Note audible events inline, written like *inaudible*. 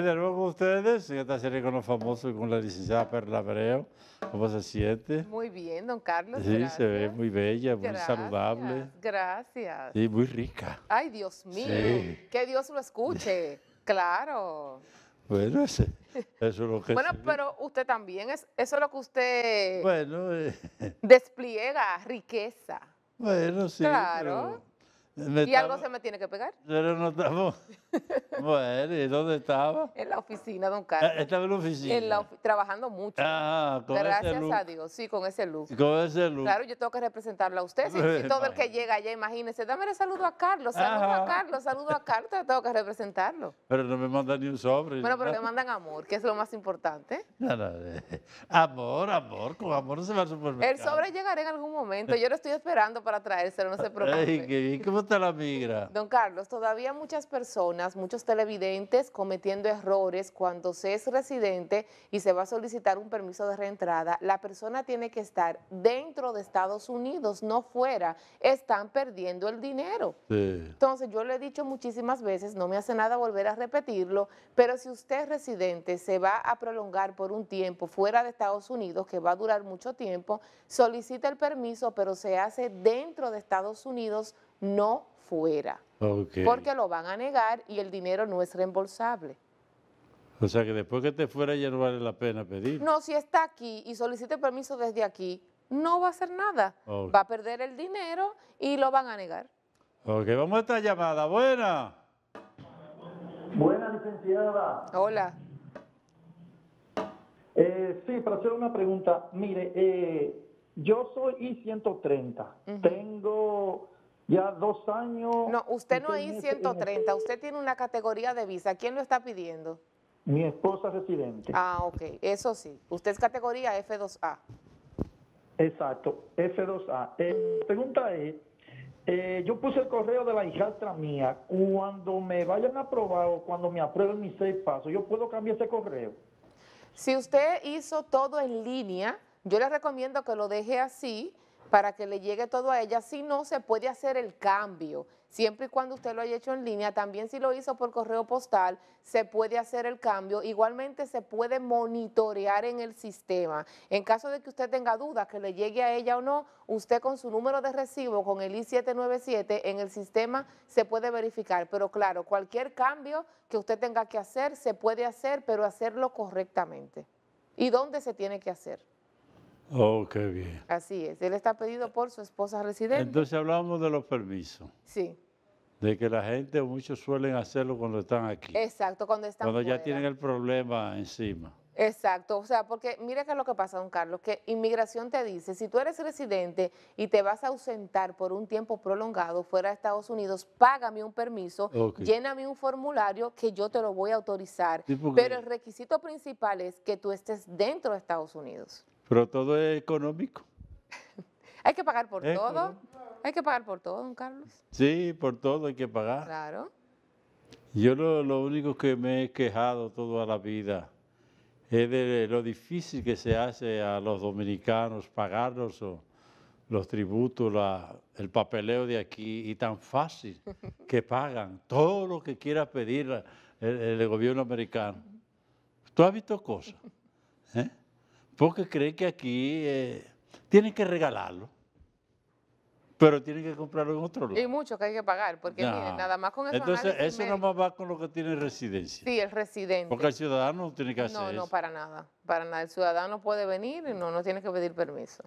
de nuevo ustedes, esta serie con los famosos con la licenciada Perla Breo. ¿Cómo se siente? Muy bien, don Carlos. Sí, se ve muy bella, muy saludable. Gracias. Y muy rica. Ay, Dios mío. Que Dios lo escuche. *laughs* claro. Bueno, eso es lo que... bueno, pero usted también, es, eso es lo que usted bueno, eh. despliega, riqueza. Bueno, sí. Claro. ¿Y algo se me tiene que pegar? Pero no estamos. *laughs* bueno, ¿y dónde estaba? En la oficina, don ah, Carlos. Estaba en la oficina. Trabajando mucho. Ah, Gracias a Dios, sí, con ese look. Con ese look. Claro, yo tengo que representarlo a usted. Si, *laughs* todo el que llega allá, imagínese, dame el saludo a Carlos, saludo a Carlos, saludo a Carlos, tengo que representarlo. Pero no me mandan ni un sobre. Bueno, pero me mandan amor, que es lo más importante. Nada, eh, Amor, amor, con amor no se va a suponer. El sobre llegará en algún momento, yo lo estoy esperando para traérselo, no se preocupe. Ay, ¿cómo la migra. Don Carlos, todavía muchas personas, muchos televidentes cometiendo errores cuando se es residente y se va a solicitar un permiso de reentrada, la persona tiene que estar dentro de Estados Unidos, no fuera. Están perdiendo el dinero. Entonces, yo le he dicho muchísimas veces, no me hace nada volver a repetirlo, pero si usted es residente, se va a prolongar por un tiempo fuera de Estados Unidos, que va a durar mucho tiempo, solicita el permiso, pero se hace dentro de Estados Unidos, no fuera. Porque lo van a negar y el dinero no es reembolsable. O sea que después que te fuera ya no vale la pena pedir. No, si está aquí y solicite permiso desde aquí, no va a hacer nada. Va a perder el dinero y lo van a negar. Ok, vamos a esta llamada. Buena. Buena, licenciada. Hola. Eh, sí, para hacer una pregunta. Mire, eh, yo soy I-130. Tengo ya dos años. No, usted no es 130, usted tiene una categoría de visa. ¿Quién lo está pidiendo? Mi esposa residente. Ah, ok, eso sí. Usted es categoría F2A. Exacto, F2A. Eh, pregunta es, eh, yo puse el correo de la hijastra mía. Cuando me vayan a aprobar o cuando me aprueben mis seis pasos, ¿yo puedo cambiar ese correo? Si usted hizo todo en línea, yo le recomiendo que lo deje así para que le llegue todo a ella, si no se puede hacer el cambio, siempre y cuando usted lo haya hecho en línea, también si lo hizo por correo postal, se puede hacer el cambio, igualmente se puede monitorear en el sistema. En caso de que usted tenga dudas que le llegue a ella o no, usted con su número de recibo, con el I-797, en el sistema se puede verificar, pero claro, cualquier cambio que usted tenga que hacer, se puede hacer, pero hacerlo correctamente. ¿Y dónde se tiene que hacer? Oh, qué bien. Así es. Él está pedido por su esposa residente. Entonces hablamos de los permisos. Sí. De que la gente, muchos suelen hacerlo cuando están aquí. Exacto, cuando están Cuando ya tienen el problema encima. Exacto, o sea, porque mira qué es lo que pasa, don Carlos, que inmigración te dice, si tú eres residente y te vas a ausentar por un tiempo prolongado fuera de Estados Unidos, págame un permiso, lléname un formulario que yo te lo voy a autorizar. Pero el requisito principal es que tú estés dentro de Estados Unidos. Pero todo es económico. *laughs* hay que pagar por todo. Hay que pagar por todo, don Carlos. Sí, por todo hay que pagar. Claro. Yo lo, único que me he quejado toda la vida es de lo difícil que se hace a los dominicanos pagar los, los tributos, el papeleo de aquí, y tan fácil *laughs* que pagan todo lo que quiera pedir el, el gobierno americano. ¿Tú has visto cosas? ¿Eh? porque creen que aquí eh, tienen que regalarlo, pero tienen que comprarlo en otro lugar. Y mucho que hay que pagar, porque nada más con eso. Entonces, eso nada más va con lo que tiene residencia. Sí, el residente. Porque el ciudadano no tiene que hacer No, no, para nada, para nada. El ciudadano puede venir y no, no tiene que pedir permiso.